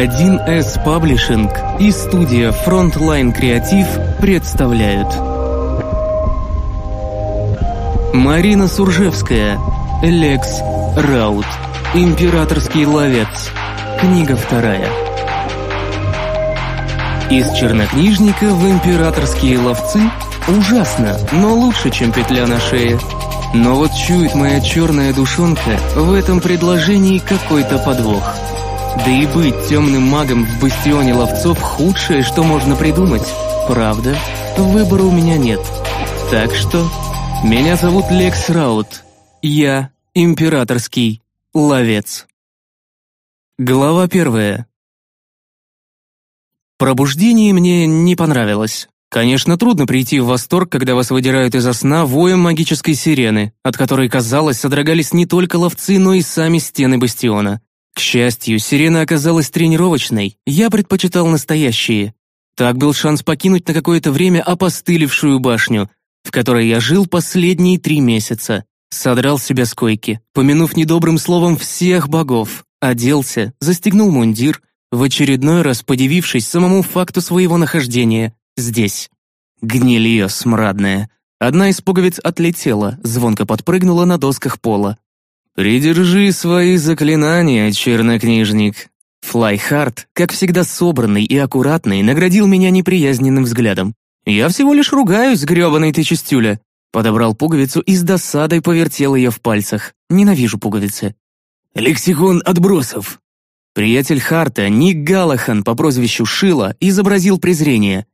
1С Паблишинг и студия Frontline Креатив представляют Марина Суржевская Лекс Раут Императорский ловец Книга вторая Из чернокнижника в императорские ловцы Ужасно, но лучше, чем петля на шее но вот чует моя черная душонка в этом предложении какой-то подвох – да и быть темным магом в бастионе ловцов худшее, что можно придумать. Правда, выбора у меня нет. Так что, меня зовут Лекс Раут. Я императорский ловец. Глава первая. Пробуждение мне не понравилось. Конечно, трудно прийти в восторг, когда вас выдирают из сна воем магической сирены, от которой, казалось, содрогались не только ловцы, но и сами стены бастиона. К счастью, сирена оказалась тренировочной, я предпочитал настоящие. Так был шанс покинуть на какое-то время опостылевшую башню, в которой я жил последние три месяца. Содрал себя с койки, помянув недобрым словом всех богов, оделся, застегнул мундир, в очередной раз подивившись самому факту своего нахождения здесь. Гнилье смрадное. Одна из пуговиц отлетела, звонко подпрыгнула на досках пола. «Придержи свои заклинания, чернокнижник!» Флайхард, как всегда собранный и аккуратный, наградил меня неприязненным взглядом. «Я всего лишь ругаюсь, грёбаный ты чистюля!» Подобрал пуговицу и с досадой повертел ее в пальцах. Ненавижу пуговицы. «Лексикон отбросов!» Приятель Харта, Ник Галахан по прозвищу Шила, изобразил презрение.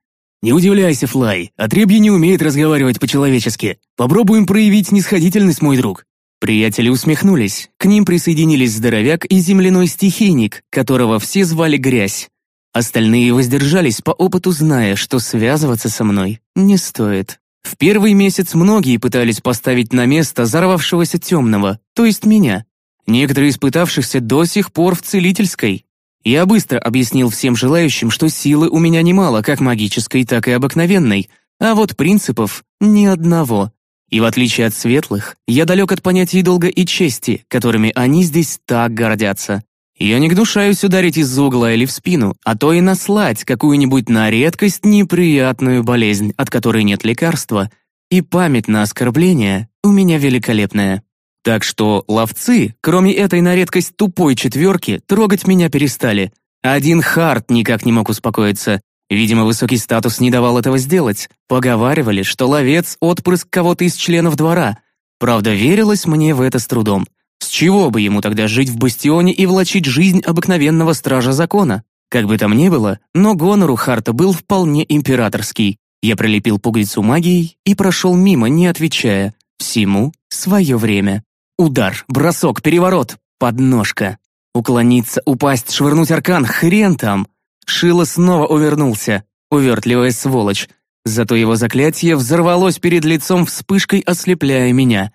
«Не удивляйся, Флай, отребье а не умеет разговаривать по-человечески. Попробуем проявить нисходительность, мой друг. Приятели усмехнулись. К ним присоединились здоровяк и земляной стихийник, которого все звали Грязь. Остальные воздержались по опыту, зная, что связываться со мной не стоит. В первый месяц многие пытались поставить на место взорвавшегося темного, то есть меня. Некоторые испытавшихся до сих пор в целительской. Я быстро объяснил всем желающим, что силы у меня немало, как магической, так и обыкновенной, а вот принципов ни одного. И в отличие от светлых, я далек от понятий долга и чести, которыми они здесь так гордятся. Я не гнушаюсь ударить из угла или в спину, а то и наслать какую-нибудь на редкость неприятную болезнь, от которой нет лекарства, и память на оскорбления у меня великолепная. Так что ловцы, кроме этой на редкость тупой четверки, трогать меня перестали. Один Харт никак не мог успокоиться, Видимо, высокий статус не давал этого сделать. Поговаривали, что ловец — отпрыск кого-то из членов двора. Правда, верилось мне в это с трудом. С чего бы ему тогда жить в бастионе и влачить жизнь обыкновенного стража закона? Как бы там ни было, но гонору Харта был вполне императорский. Я прилепил пуговицу магией и прошел мимо, не отвечая. Всему свое время. Удар, бросок, переворот, подножка. Уклониться, упасть, швырнуть аркан — хрен там. Шило снова увернулся, увертливая сволочь. Зато его заклятие взорвалось перед лицом вспышкой, ослепляя меня.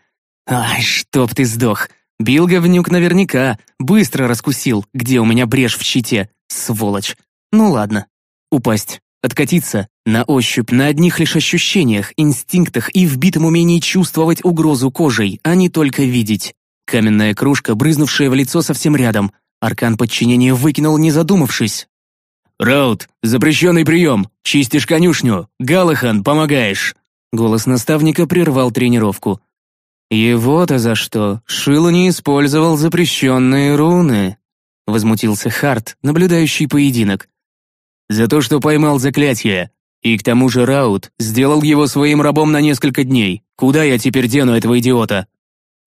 «Ай, чтоб ты сдох! Бил говнюк наверняка, быстро раскусил, где у меня брешь в щите. Сволочь! Ну ладно. Упасть, откатиться, на ощупь, на одних лишь ощущениях, инстинктах и вбитом умении чувствовать угрозу кожей, а не только видеть. Каменная кружка, брызнувшая в лицо совсем рядом. Аркан подчинения выкинул, не задумавшись, Раут, запрещенный прием! Чистишь конюшню! Галахан, помогаешь!» Голос наставника прервал тренировку. «Его-то за что? Шилу не использовал запрещенные руны!» Возмутился Харт, наблюдающий поединок. «За то, что поймал заклятие. И к тому же Раут сделал его своим рабом на несколько дней. Куда я теперь дену этого идиота?»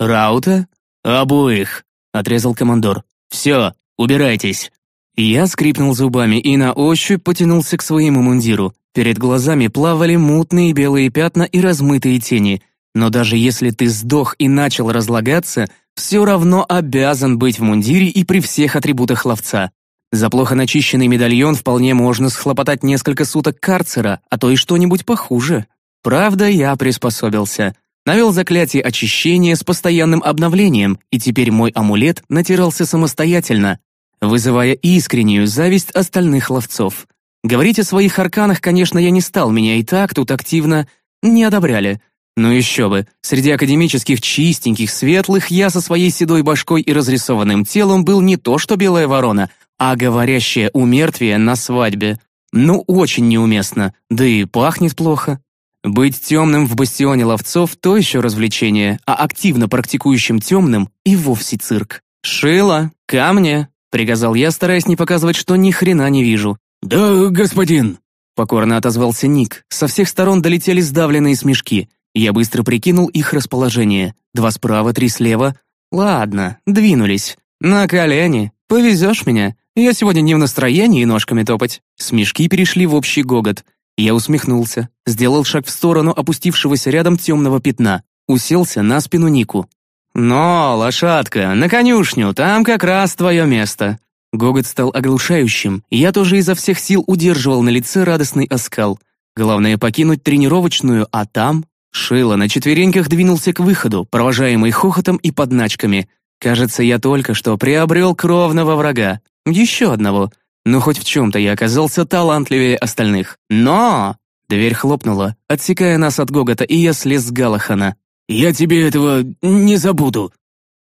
«Раута? Обоих!» — отрезал командор. «Все, убирайтесь!» Я скрипнул зубами и на ощупь потянулся к своему мундиру. Перед глазами плавали мутные белые пятна и размытые тени. Но даже если ты сдох и начал разлагаться, все равно обязан быть в мундире и при всех атрибутах ловца. За плохо начищенный медальон вполне можно схлопотать несколько суток карцера, а то и что-нибудь похуже. Правда, я приспособился. Навел заклятие очищения с постоянным обновлением, и теперь мой амулет натирался самостоятельно, вызывая искреннюю зависть остальных ловцов. Говорить о своих арканах, конечно, я не стал, меня и так тут активно не одобряли. Но еще бы, среди академических чистеньких, светлых я со своей седой башкой и разрисованным телом был не то что белая ворона, а говорящая у мертвия на свадьбе. Ну, очень неуместно, да и пахнет плохо. Быть темным в бастионе ловцов – то еще развлечение, а активно практикующим темным – и вовсе цирк. «Шила, камни приказал я, стараясь не показывать, что ни хрена не вижу. Да, господин. Покорно отозвался Ник. Со всех сторон долетели сдавленные смешки. Я быстро прикинул их расположение. Два справа, три слева. Ладно, двинулись. На колени. Повезешь меня. Я сегодня не в настроении ножками топать. Смешки перешли в общий гогот. Я усмехнулся, сделал шаг в сторону опустившегося рядом темного пятна, уселся на спину Нику. «Но, лошадка, на конюшню, там как раз твое место!» Гогот стал оглушающим, и я тоже изо всех сил удерживал на лице радостный оскал. Главное покинуть тренировочную, а там... Шило на четвереньках двинулся к выходу, провожаемый хохотом и подначками. Кажется, я только что приобрел кровного врага. Еще одного. Но хоть в чем-то я оказался талантливее остальных. Но... Дверь хлопнула, отсекая нас от Гогота, и я слез с Галахана. «Я тебе этого не забуду!»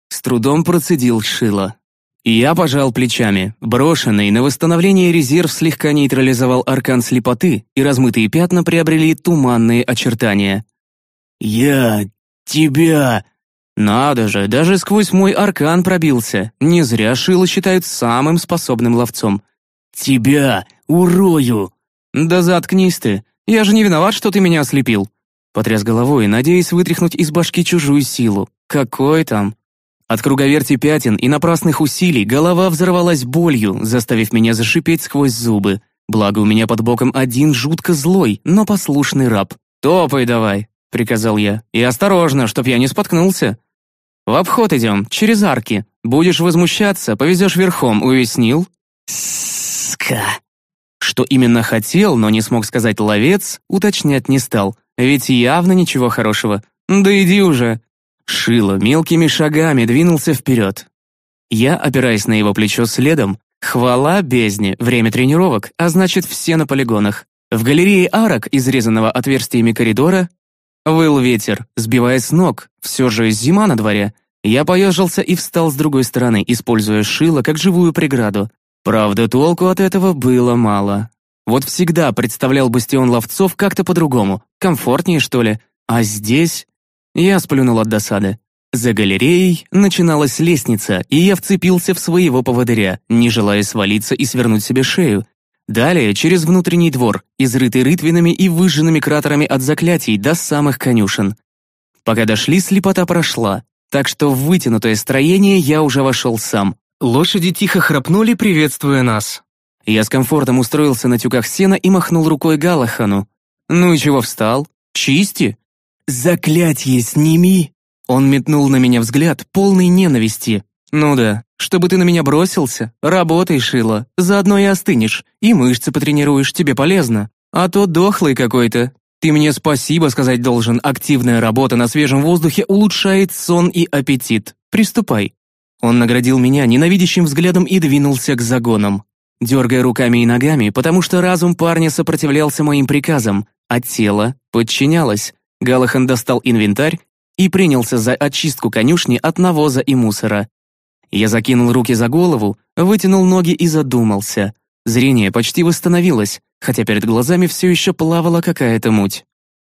С трудом процедил Шила. Я пожал плечами. Брошенный на восстановление резерв слегка нейтрализовал аркан слепоты, и размытые пятна приобрели туманные очертания. «Я... тебя...» «Надо же, даже сквозь мой аркан пробился. Не зря Шила считают самым способным ловцом». «Тебя урою!» «Да заткнись ты. Я же не виноват, что ты меня ослепил». Потряс головой, надеясь вытряхнуть из башки чужую силу. Какой там? От круговерти пятен и напрасных усилий голова взорвалась болью, заставив меня зашипеть сквозь зубы. Благо у меня под боком один жутко злой, но послушный раб. «Топай давай», — приказал я. «И осторожно, чтоб я не споткнулся». «В обход идем, через арки. Будешь возмущаться, повезешь верхом, уяснил?» «Ска!» Что именно хотел, но не смог сказать ловец, уточнять не стал. Ведь явно ничего хорошего. Да иди уже!» Шило мелкими шагами двинулся вперед. Я, опираясь на его плечо следом, хвала бездне, время тренировок, а значит все на полигонах. В галерее арок, изрезанного отверстиями коридора, выл ветер, сбивая с ног, все же зима на дворе. Я поежился и встал с другой стороны, используя шило как живую преграду. Правда, толку от этого было мало. Вот всегда представлял бастион ловцов как-то по-другому, комфортнее, что ли. А здесь... Я сплюнул от досады. За галереей начиналась лестница, и я вцепился в своего поводыря, не желая свалиться и свернуть себе шею. Далее через внутренний двор, изрытый рытвинами и выжженными кратерами от заклятий до самых конюшен. Пока дошли, слепота прошла, так что в вытянутое строение я уже вошел сам. Лошади тихо храпнули, приветствуя нас. Я с комфортом устроился на тюках сена и махнул рукой Галахану. «Ну и чего встал? Чисти!» «Заклятье сними!» Он метнул на меня взгляд, полный ненависти. «Ну да, чтобы ты на меня бросился, работай, Шила, заодно и остынешь, и мышцы потренируешь, тебе полезно. А то дохлый какой-то. Ты мне спасибо сказать должен, активная работа на свежем воздухе улучшает сон и аппетит. Приступай». Он наградил меня ненавидящим взглядом и двинулся к загонам дергая руками и ногами, потому что разум парня сопротивлялся моим приказам, а тело подчинялось. Галахан достал инвентарь и принялся за очистку конюшни от навоза и мусора. Я закинул руки за голову, вытянул ноги и задумался. Зрение почти восстановилось, хотя перед глазами все еще плавала какая-то муть.